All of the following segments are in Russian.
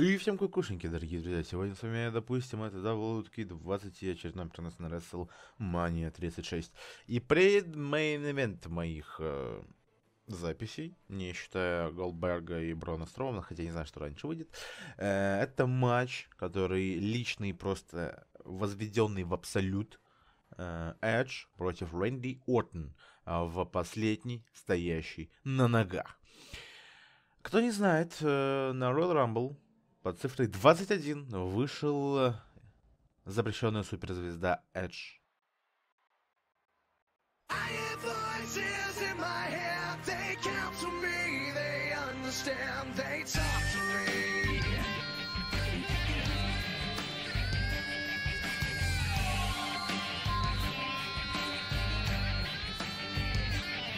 И всем кукушеньки, дорогие друзья, сегодня с вами, допустим, это WK 20 и очередной перенос на WrestleMania 36. И предмейн-эвент моих э, записей, не считая Голдберга и Брона Строумана, хотя не знаю, что раньше выйдет, э, это матч, который личный, просто возведенный в абсолют, э, Эдж против Рэнди Ортон э, в последний стоящий на ногах. Кто не знает, э, на Royal Rumble под цифрой 21 вышел запрещенная суперзвезда Эдж.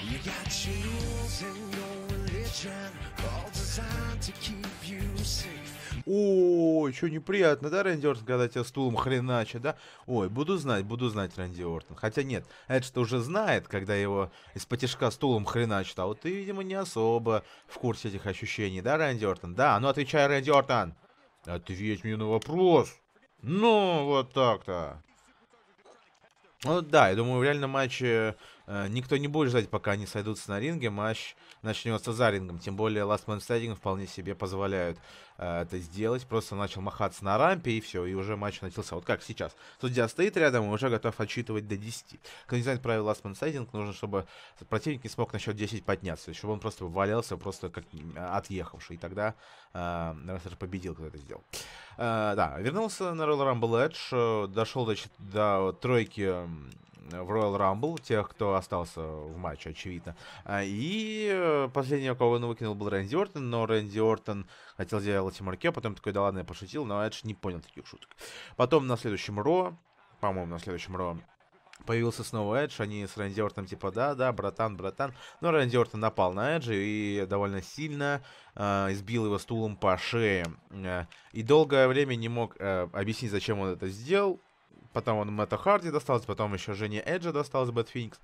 You got jewels in your religion, all designed to keep you safe. О, что неприятно, да, Рэнди Ортон, когда тебя стулом хреначит, да? Ой, буду знать, буду знать Рэнди Ортон. Хотя нет, это что уже знает, когда его из потешка стулом хреначит. А вот ты, видимо, не особо в курсе этих ощущений, да, Рэнди Ортон? Да, ну отвечай, Рэнди Ортон. Ответь мне на вопрос. Ну, вот так-то. Ну да, я думаю, в реальном матче Э, никто не будет ждать, пока они сойдутся на ринге, матч начнется за рингом. Тем более Last Man Standing вполне себе позволяют э, это сделать. Просто начал махаться на рампе и все, и уже матч начался. Вот как сейчас. Судья стоит рядом и уже готов отсчитывать до 10. Кто не знает правила Last Man Standing, нужно, чтобы противник не смог на счет 10 подняться, чтобы он просто валялся, просто как отъехавший. И тогда э, Рестлер победил, когда это сделал. Э, да, вернулся на Royal Rumble Edge, э, дошел до, до тройки в Royal Rumble, тех, кто остался в матче, очевидно. А, и э, последний, кого он выкинул, был Рэнди Ортон, но Рэнди Ортон хотел сделать Марке, потом такой, да ладно, я пошутил, но Эдж не понял таких шуток. Потом на следующем Ро, по-моему, на следующем Ро, Появился снова Эдж, они с Рэнди Ортом типа да-да, братан, братан. Но Рэнди Ортон напал на Эджи и довольно сильно э, избил его стулом по шее. Э, и долгое время не мог э, объяснить, зачем он это сделал потом он Мэтта Харди достался, потом еще жене Эджа достался Бэт Феникс.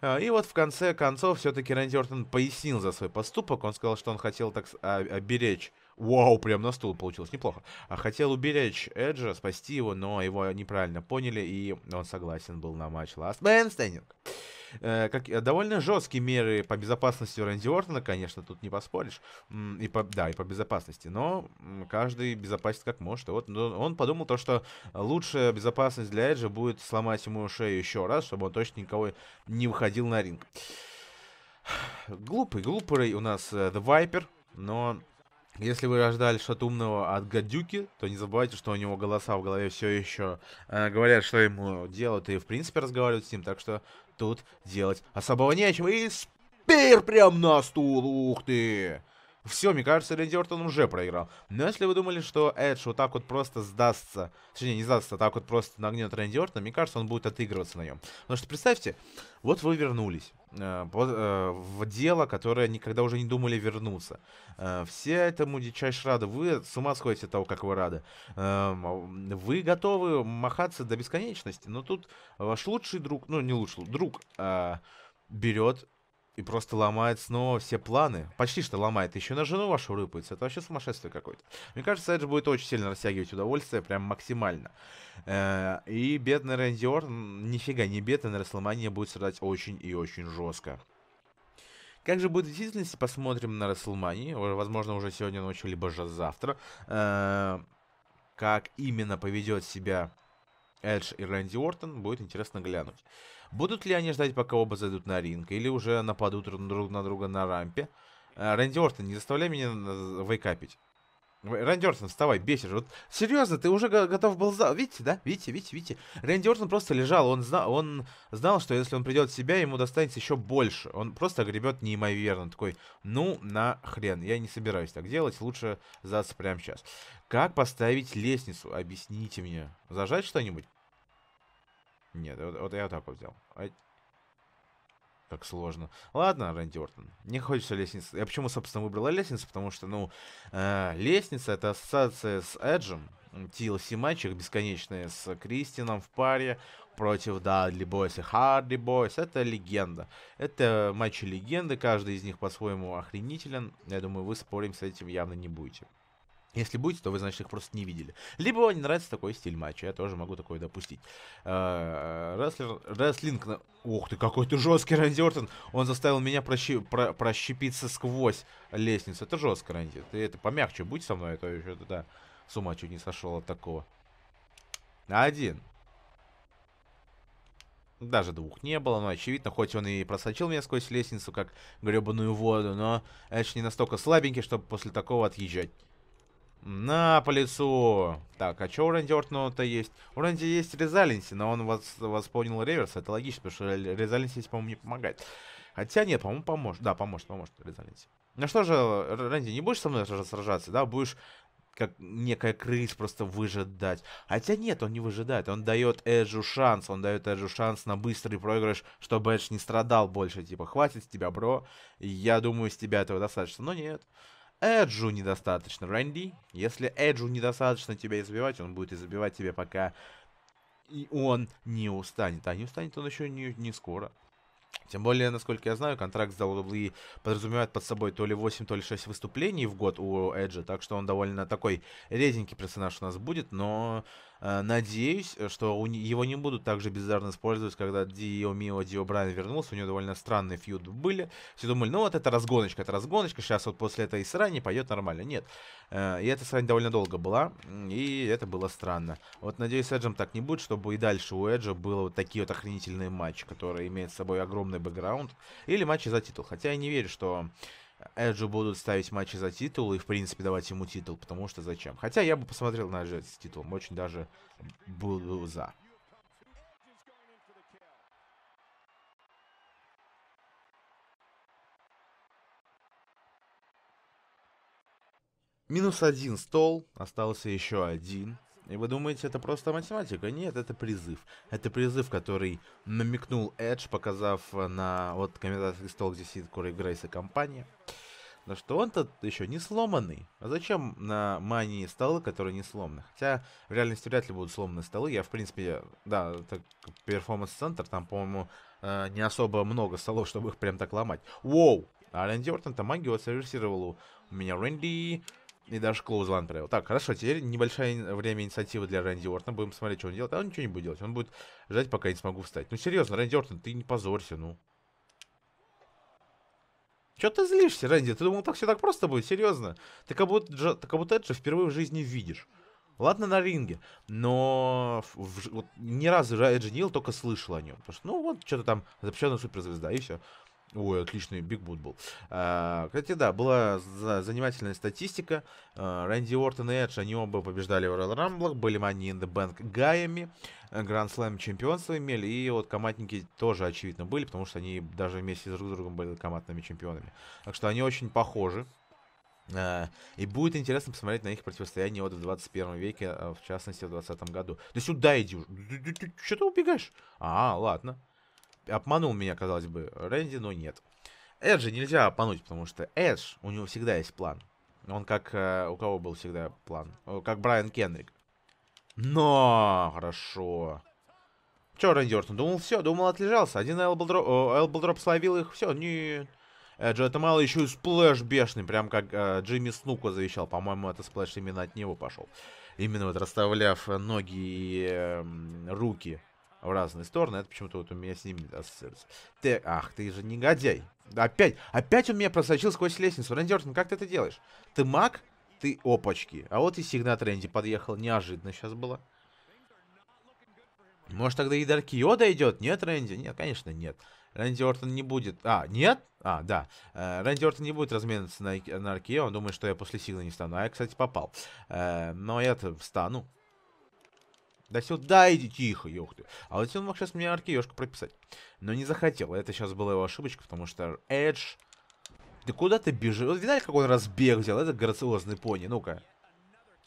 А, и вот в конце концов все-таки Рэнди Ортон пояснил за свой поступок. Он сказал, что он хотел так а, оберечь Вау, прям на стул получилось, неплохо. А хотел уберечь Эджа, спасти его, но его неправильно поняли, и он согласен был на матч Last Man Standing э, как, э, довольно жесткие меры по безопасности Рэнди Ортона, конечно, тут не поспоришь. И по, да, и по безопасности. Но каждый безопасит как может. И вот ну, он подумал то, что лучшая безопасность для Эджа будет сломать ему шею еще раз, чтобы он точно никого не выходил на ринг. Глупый, глупый у нас э, The Viper, но если вы рождали что-то умного от гадюки, то не забывайте, что у него голоса в голове все еще э, говорят, что ему делают, и в принципе разговаривают с ним. Так что Тут делать особого нечего. И спир прям на стул, ух ты! Все, мне кажется, Рэнди Ортон уже проиграл. Но если вы думали, что Эдж вот так вот просто сдастся, точнее не сдастся, а так вот просто нагнет Рэнди Ортона, мне кажется, он будет отыгрываться на нем. Потому что представьте, вот вы вернулись. Э, э, в дело, которое никогда уже не думали вернуться. Э, все этому дичайше рады. Вы с ума сходите от того, как вы рады. Эм, а, вы готовы махаться до бесконечности, но тут ваш лучший друг, ну не лучший, друг а, берет и просто ломает снова все планы. Почти что ломает. Еще на жену вашу рыпается. Это вообще сумасшествие какое-то. Мне кажется, Эдж будет очень сильно растягивать удовольствие. Прям максимально. Э, и бедный Рэнди Ортон, нифига не бедный, на Расселмане будет страдать очень и очень жестко. Как же будет в действительности, посмотрим на Расселмане. Возможно, уже сегодня ночью, либо же завтра. Э, как именно поведет себя Эдж и Рэнди Уортон, будет интересно глянуть. Будут ли они ждать, пока оба зайдут на ринг, или уже нападут друг на друга на рампе? Э, Рэнди Уортон, не заставляй меня э, вейкапить. Рэнди Ортон, вставай, бесишь. Вот серьезно, ты уже готов был за... Видите, да? Видите, видите, видите. Рэнди Ортон просто лежал. Он, знал, он знал, что если он придет в себя, ему достанется еще больше. Он просто гребет неимоверно. Такой, ну, на хрен. Я не собираюсь так делать. Лучше сдаться прямо сейчас. Как поставить лестницу? Объясните мне. Зажать что-нибудь? Нет, вот, вот я вот так вот взял. Как сложно. Ладно, Рэнди Ортон. Не хочется лестницы. Я почему, собственно, выбрала лестницу? Потому что, ну, э, лестница — это ассоциация с Эджем. TLC матчах бесконечные с Кристином в паре против Дадли Бойс и Харди Бойс. Это легенда. Это матчи легенды. Каждый из них по-своему охренителен. Я думаю, вы спорим с этим явно не будете. Если будете, то вы, значит, их просто не видели. Либо вам не нравится такой стиль матча, я тоже могу такое допустить. А, рестлер, рестлинг... Ух ты, какой ты жесткий Рэнди Ортон. Он заставил меня прощи, про, прощепиться сквозь лестницу. Это жестко, Рэнди. Ты это помягче будь со мной, а то еще да, с ума чуть не сошел от такого. Один. Даже двух не было, но очевидно, хоть он и просочил меня сквозь лестницу, как гребаную воду, но Эдж не настолько слабенький, чтобы после такого отъезжать. На по лицу. Так, а что у Рэнди Ортона-то есть? У Рэнди есть Резалинси, но он вас, восполнил реверс. Это логично, потому что Резалинси здесь, по-моему, не помогает. Хотя нет, по-моему, поможет. Да, поможет, поможет Резалинси. Ну что же, Рэнди, не будешь со мной сражаться, да? Будешь как некая крыс просто выжидать. Хотя нет, он не выжидает, он дает Эджу шанс, он дает Эджу шанс на быстрый проигрыш, чтобы Эдж не страдал больше, типа, хватит с тебя, бро, я думаю, с тебя этого достаточно, но нет. Эджу недостаточно, Рэнди. Если Эджу недостаточно тебя избивать, он будет избивать тебя, пока он не устанет. А не устанет он еще не, не скоро. Тем более, насколько я знаю, контракт с WWE подразумевает под собой то ли 8, то ли 6 выступлений в год у Эджа, так что он довольно такой реденький персонаж у нас будет, но Э, надеюсь, э, что его не будут так же бездарно использовать, когда Дио Мио, Дио Брайан вернулся. У него довольно странные фьюд были. Все думали, ну вот это разгоночка, это разгоночка. Сейчас вот после этой срани пойдет нормально. Нет. Э, и эта срань довольно долго была. И это было странно. Вот надеюсь, с Эджем так не будет, чтобы и дальше у Эджа было вот такие вот охренительные матчи, которые имеют с собой огромный бэкграунд. Или матчи за титул. Хотя я не верю, что Эджу будут ставить матчи за титул и, в принципе, давать ему титул, потому что зачем. Хотя я бы посмотрел на Эджа с титулом, очень даже был за. Минус один стол, остался еще один. И вы думаете, это просто математика? Нет, это призыв. Это призыв, который намекнул Эдж, показав э, на вот комментаторский стол, где сидит Кори Грейс и компания. Но что он то еще не сломанный. А зачем на мании столы, которые не сломаны? Хотя в реальности вряд ли будут сломаны столы. Я, в принципе, да, так перформанс-центр, там, по-моему, э, не особо много столов, чтобы их прям так ломать. Воу! А Рэнди Ортон-то магию отсервисировал у меня Рэнди... И даже Клоузланд провел. Так, хорошо, теперь небольшое время инициативы для Рэнди Ортона. Будем смотреть, что он делает. А он ничего не будет делать. Он будет ждать, пока я не смогу встать. Ну, серьезно, Рэнди Ортон, ты не позорься, ну. Че ты злишься, Рэнди? Ты думал, так все так просто будет? Серьезно? Ты как будто, Джо, ты как будто это же впервые в жизни видишь. Ладно, на ринге, но в, в, вот, ни разу Эджи Нил только слышал о нем. Потому что, ну, вот что-то там запрещенная суперзвезда, и все. Ой, отличный Биг Бут был. А, кстати, да, была занимательная статистика. А, Рэнди Уортон и Эдж, они оба побеждали в Royal Rumble, были Money in the Bank гаями, Grand Slam чемпионство имели, и вот командники тоже, очевидно, были, потому что они даже вместе друг с другом были командными чемпионами. Так что они очень похожи. А, и будет интересно посмотреть на их противостояние вот в 21 веке, а, в частности, в 20 году. Да сюда иди уже. Что ты убегаешь? А, ладно обманул меня, казалось бы, Рэнди, но нет. Эджи нельзя обмануть, потому что Эдж, у него всегда есть план. Он как... Э, у кого был всегда план? Как Брайан Кендрик. Но, хорошо. Че, Рэнди Ортон, думал, все, думал, отлежался. Один элболдроп, элболдроп словил их, все, не... Эджи, это мало еще и сплэш бешеный, прям как э, Джимми Снуку завещал. По-моему, это сплэш именно от него пошел. Именно вот расставляв ноги и э, руки в разные стороны. Это почему-то вот у меня с ним ассоциируется. Ты, ах, ты же негодяй. Опять, опять он меня просочил сквозь лестницу. Рэнди Ортон, как ты это делаешь? Ты маг? Ты опачки. А вот и сигнат Рэнди подъехал. Неожиданно сейчас было. Может, тогда и до дойдет? Нет, Рэнди? Нет, конечно, нет. Рэнди Ортон не будет... А, нет? А, да. Э, Рэнди Ортон не будет разменяться на, на Аркео. Он думает, что я после сигнала не стану. А я, кстати, попал. Э, но я-то встану. Да сюда иди, тихо, ёхты. А вот он мог сейчас мне аркеёшку прописать. Но не захотел. Это сейчас была его ошибочка, потому что Эдж... ты куда ты бежишь? Вот видали, как он разбег взял? Это грациозный пони. Ну-ка.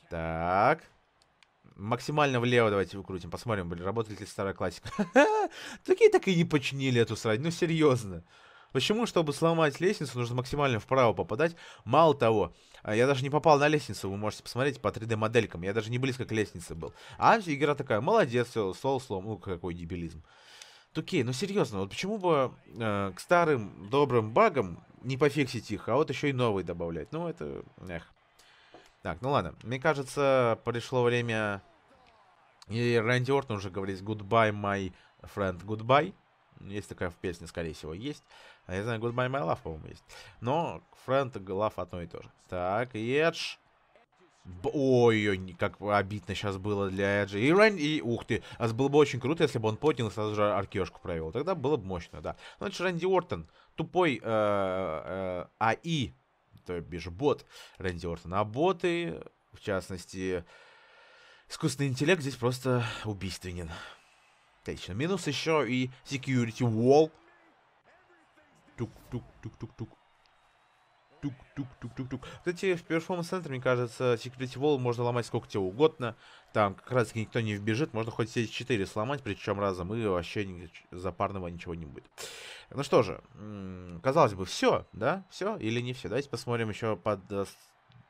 Так. Максимально влево давайте выкрутим. Посмотрим, блин, работает ли старая классика. Такие так и не починили эту срать. Ну, серьезно. Почему? Чтобы сломать лестницу, нужно максимально вправо попадать. Мало того, а, я даже не попал на лестницу, вы можете посмотреть по 3D-моделькам. Я даже не близко к лестнице был. А игра такая, молодец, все, стол слом. Ну, какой дебилизм. Окей, ну серьезно, вот почему бы э, к старым добрым багам не пофиксить их, а вот еще и новые добавлять? Ну, это... Эх. Так, ну ладно. Мне кажется, пришло время... И Рэнди Ортон уже говорит «Goodbye, my friend, goodbye». Есть такая в песне, скорее всего, есть. А я знаю, Goodbye My Love, по-моему, есть. Но Friend Love одно и то же. Так, Edge. Ой-ой, как обидно сейчас было для Эджи. И, Рэнди. и ух ты, а было бы очень круто, если бы он поднял и сразу же аркешку провел. Тогда было бы мощно, да. Значит, Рэнди Уортон, тупой э, э, АИ, то бишь бот Рэнди Уортон. А боты, в частности, искусственный интеллект здесь просто убийственен. Отлично. Минус еще и security wall, Тук-тук-тук-тук-тук. Тук-тук-тук-тук-тук. Кстати, в перформ центре, мне кажется, секрете вол можно ломать сколько тебе угодно. Там как раз никто не вбежит. Можно хоть все четыре сломать, причем разом, и вообще ни, за ничего не будет. Ну что же, казалось бы, все, да? Все или не все? Давайте посмотрим еще под э,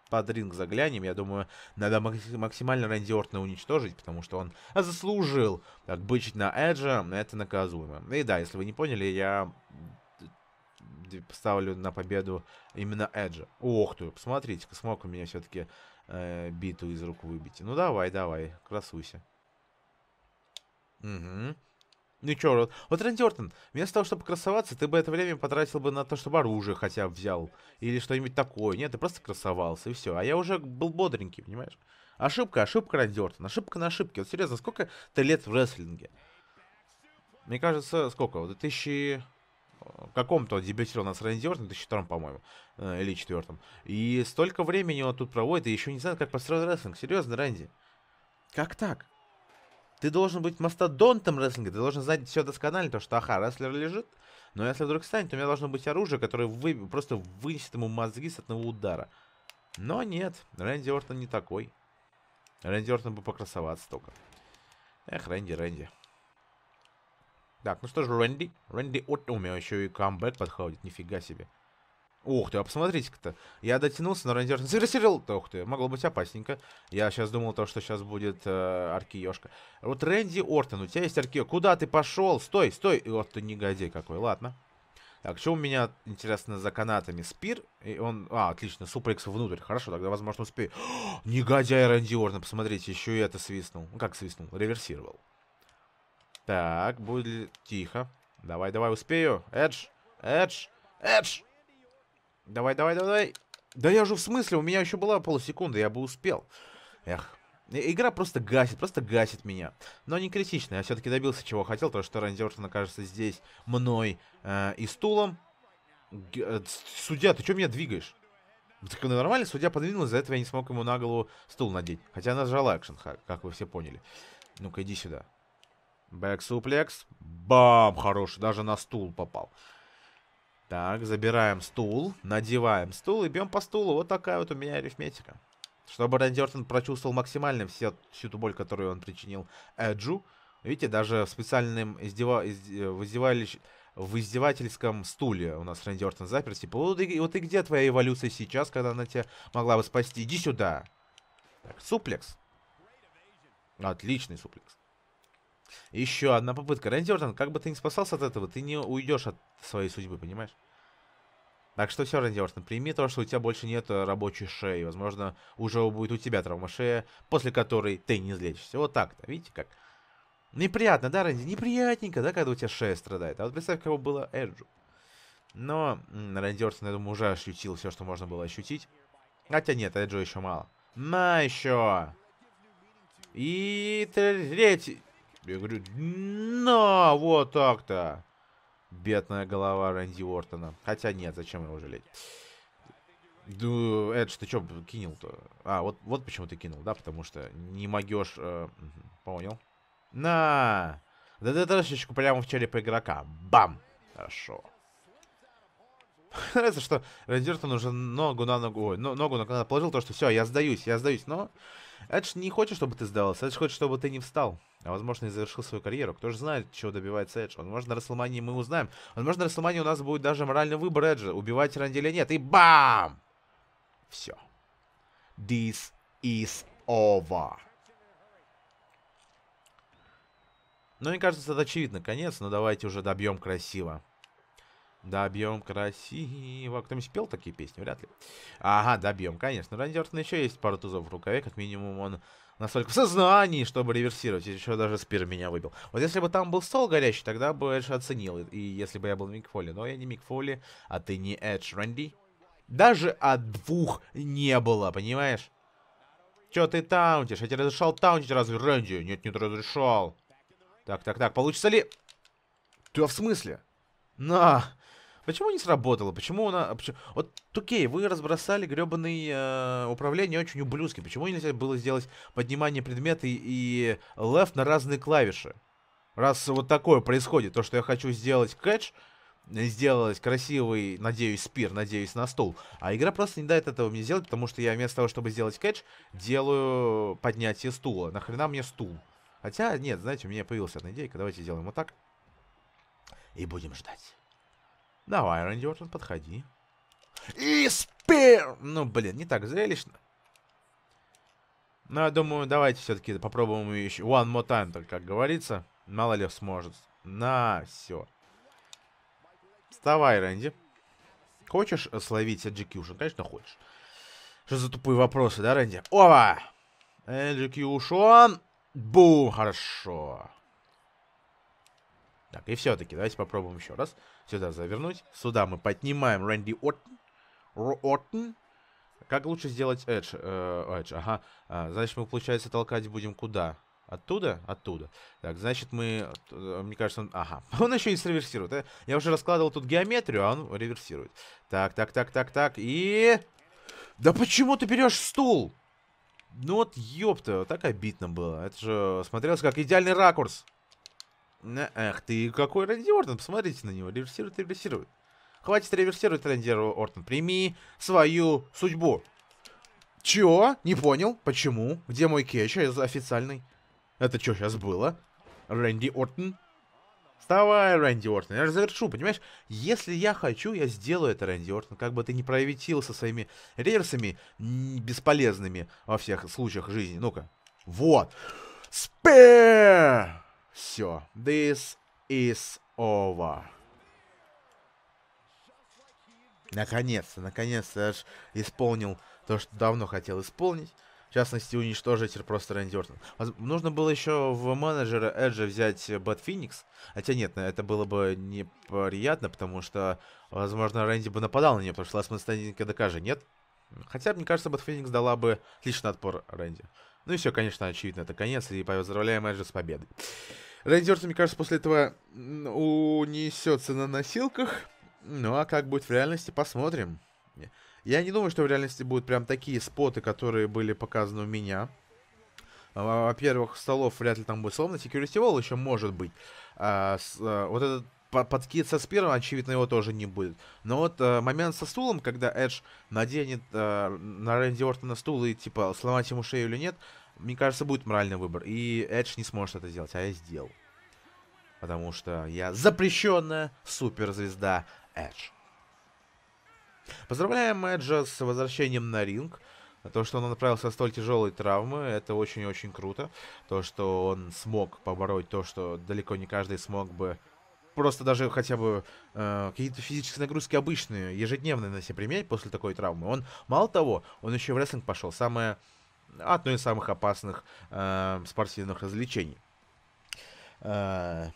под ринг заглянем. Я думаю, надо максимально Рэнди Ортона уничтожить, потому что он заслужил так бычить на Эджа, это наказуемо. И да, если вы не поняли, я поставлю на победу именно Эджа. Ох ты, посмотрите, смог у меня все-таки э, биту из рук выбить. Ну давай, давай, красуйся. Угу. Ну чё, вот Вот Ортон, вместо того, чтобы красоваться, ты бы это время потратил бы на то, чтобы оружие хотя бы взял. Или что-нибудь такое. Нет, ты просто красовался, и все. А я уже был бодренький, понимаешь? Ошибка, ошибка Рэнди ошибка на ошибке. Вот серьезно, сколько ты лет в рестлинге? Мне кажется, сколько? Вот 2000 каком-то он дебютировал на Сразен Диор, в 2002, по-моему, э, или четвертом. И столько времени он тут проводит, и еще не знаю, как построить рестлинг. Серьезно, Рэнди? Как так? Ты должен быть мастодонтом рестлинга, ты должен знать все досконально, то что, ага, рестлер лежит, но если вдруг станет, то у меня должно быть оружие, которое вы... просто вынесет ему мозги с одного удара. Но нет, Рэнди Ортон не такой. Рэнди Ортон бы покрасоваться только. Эх, Рэнди, Рэнди. Так, ну что же, Рэнди. Рэнди от... У меня еще и камбэк подходит, нифига себе. Ух ты, а посмотрите-то. Я дотянулся, но Рэнди зарессерил. Ух ты, могло быть опасненько. Я сейчас думал то, что сейчас будет э, Аркиёшка. Вот Рэнди Ортон, у тебя есть Аркиё. Куда ты пошел? Стой, стой. И вот ты негодяй какой, ладно. Так, что у меня, интересно, за канатами? Спир, и он... А, отлично, суплекс внутрь. Хорошо, тогда, возможно, успею. Негодяй Рэнди Ортон, посмотрите, еще и это свистнул. Ну, как свистнул? Реверсировал. Так, будет... Тихо. Давай, давай, успею. Эдж, Эдж, Эдж. Давай, давай, давай. Да я же в смысле, у меня еще была полсекунды, я бы успел. Эх. Игра просто гасит, просто гасит меня. Но не критично, я все-таки добился чего хотел, то что Рэнди Ортон окажется здесь мной э, и стулом. Г э, судья, ты что меня двигаешь? Так нормально, судья подвинулся, за этого я не смог ему на голову стул надеть. Хотя она нажала экшен, как вы все поняли. Ну-ка, иди сюда. Бэк-суплекс. Бам! Хороший, даже на стул попал. Так, забираем стул, надеваем стул и бьем по стулу. Вот такая вот у меня арифметика. Чтобы Рэнди Ортон прочувствовал максимально все, всю ту боль, которую он причинил Эджу. Видите, даже в специальном издева... из... в, издевалищ... в издевательском стуле у нас Рэнди Ортон запер. Типа, вот и, вот и где твоя эволюция сейчас, когда она тебя могла бы спасти? Иди сюда! Так, суплекс. Отличный суплекс. Еще одна попытка. Рэнди Ортон, как бы ты не спасался от этого, ты не уйдешь от своей судьбы, понимаешь? Так что все, Рэнди Ортон, прими то, что у тебя больше нет э, рабочей шеи. Возможно, уже будет у тебя травма шеи, после которой ты не излечишься. Вот так-то, видите как? Неприятно, да, Рэнди? Неприятненько, да, когда у тебя шея страдает. А вот представь, кого было Эджу. Но Рэнди Ортон, я думаю, уже ощутил все, что можно было ощутить. Хотя нет, Эджу еще мало. На еще! И третий... Я говорю, на, вот так-то. Бедная голова Рэнди Уортона. Хотя нет, зачем его жалеть? Ду, ну, Эдж, ты что кинул-то? А, вот, вот почему ты кинул, да? Потому что не могешь... Э, понял. На! Да ты трошечку прямо в череп игрока. Бам! Хорошо. Нравится, что Рэнди Уортон уже ногу на ногу... Ой, ногу на ногу положил, то что все, я сдаюсь, я сдаюсь, но... Это же не хочет, чтобы ты сдавался, это же хочет, чтобы ты не встал. А возможно, и завершил свою карьеру. Кто же знает, чего добивается Эдж. Возможно, на Расселмании мы узнаем. Возможно, на Расселмании у нас будет даже моральный выбор Эджа. Убивать Ранди или нет. И бам! Все. This is over. Ну, мне кажется, это очевидно конец, но ну, давайте уже добьем красиво. Добьем красиво. Кто-нибудь пел такие песни? Вряд ли. Ага, добьем, конечно. Рэнди Ортон еще есть пару тузов в рукаве. Как минимум он настолько в сознании, чтобы реверсировать. Еще даже спир меня выбил. Вот если бы там был стол горящий, тогда бы Эдж оценил. И если бы я был Мик Фоли. Но я не Мик Фоли, а ты не Эдж, Рэнди. Даже от двух не было, понимаешь? Че ты таунтишь? Я тебе разрешал таунтить разве, Рэнди? Нет, не разрешал. Так, так, так, получится ли... Да в смысле? На, Почему не сработало? Почему она... Почему... Вот, окей, вы разбросали гребаные э, управление очень ублюдски. Почему нельзя было сделать поднимание предмета и, и left на разные клавиши? Раз вот такое происходит, то, что я хочу сделать кэч, сделать красивый, надеюсь, спир, надеюсь, на стол. А игра просто не дает этого мне сделать, потому что я вместо того, чтобы сделать кэч, делаю поднятие стула. Нахрена мне стул? Хотя, нет, знаете, у меня появилась одна идейка. Давайте сделаем вот так. И будем ждать. Давай, Рэнди Ортон, подходи. И спер! Ну, блин, не так зрелищно. Но ну, я думаю, давайте все-таки попробуем еще one more time, только как говорится. Мало ли сможет. На, все. Вставай, Рэнди. Хочешь словить Эджикьюшн? Конечно, хочешь. Что за тупые вопросы, да, Рэнди? Ова! Эджикьюшн! Бум! Хорошо. Так, и все-таки, давайте попробуем еще раз сюда завернуть. Сюда мы поднимаем Рэнди Оттон. Ро Как лучше сделать Эдж? Э, эдж, ага. А, значит, мы, получается, толкать будем куда? Оттуда? Оттуда. Так, значит, мы... Э, мне кажется, он... Ага. Он еще и реверсирует Я уже раскладывал тут геометрию, а он реверсирует. Так, так, так, так, так. И... Да почему ты берешь стул? Ну вот, ёпта, так обидно было. Это же смотрелось как идеальный ракурс. Эх ты, какой Рэнди Ортон, посмотрите на него, реверсирует, реверсирует. Хватит реверсировать Рэнди Ортон, прими свою судьбу. Чё? Не понял, почему? Где мой кетч а официальный? Это что сейчас было? Рэнди Ортон? Вставай, Рэнди Ортон, я же завершу, понимаешь? Если я хочу, я сделаю это, Рэнди Ортон. Как бы ты не ни со своими реверсами, бесполезными во всех случаях жизни. Ну-ка. Вот. Спэр! Все. This is over. Наконец-то, наконец-то я аж исполнил то, что давно хотел исполнить. В частности, уничтожить просто Рэнди Ортон. Нужно было еще в менеджера Эджа взять Бэт Феникс. Хотя нет, это было бы неприятно, потому что, возможно, Рэнди бы нападал на нее, потому что Ласман Станинка докажет, нет? Хотя, мне кажется, Бэт Феникс дала бы отличный отпор Рэнди. Ну и все, конечно, очевидно, это конец, и поздравляем Эджа с победой. Рейнджерс, мне кажется, после этого унесется на носилках. Ну а как будет в реальности, посмотрим. Я не думаю, что в реальности будут прям такие споты, которые были показаны у меня. А, во-первых, столов вряд ли там будет сломано. Security Wall еще может быть. А, с, а, вот этот подкид со спиром, очевидно, его тоже не будет. Но вот э, момент со стулом, когда Эдж наденет э, на Рэнди Ортона стул и, типа, сломать ему шею или нет, мне кажется, будет моральный выбор. И Эдж не сможет это сделать, а я сделал. Потому что я запрещенная суперзвезда Эдж. Поздравляем Эджа с возвращением на ринг. То, что он отправился от столь тяжелой травмы, это очень-очень круто. То, что он смог побороть то, что далеко не каждый смог бы просто даже хотя бы э, какие-то физические нагрузки обычные, ежедневные на себе применять после такой травмы. Он, мало того, он еще в рестлинг пошел. Самое одно из самых опасных э, спортивных развлечений. Э,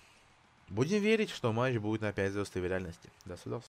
будем верить, что матч будет на 5 звезд в реальности. До свидания.